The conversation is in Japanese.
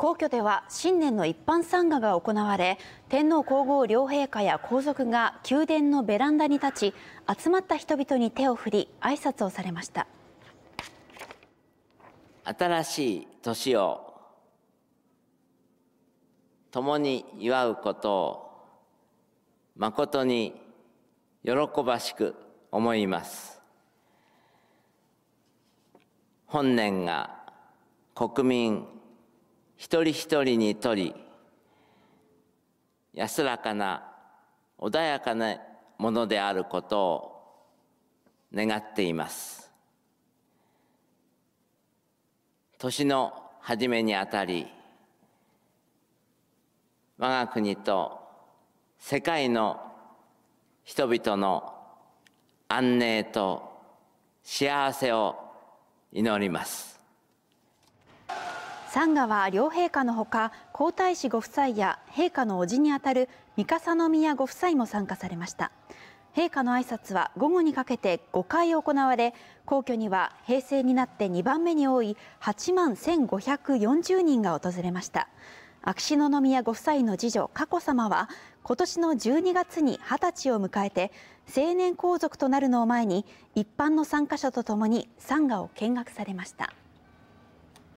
皇居では新年の一般参賀が行われ天皇皇后両陛下や皇族が宮殿のベランダに立ち集まった人々に手を振り挨拶をされました新しい年を共に祝うことを誠に喜ばしく思います本年が国民一人一人にとり安らかな穏やかなものであることを願っています年の初めにあたり我が国と世界の人々の安寧と幸せを祈ります参賀は両陛下のほか皇太子ご夫妻や陛下の叔父にあたる三笠宮ご夫妻も参加されました陛下の挨拶は午後にかけて5回行われ皇居には平成になって2番目に多い8万1540人が訪れました秋篠宮ご夫妻の次女佳子さまは今年の12月に20歳を迎えて成年皇族となるのを前に一般の参加者とともに参賀を見学されました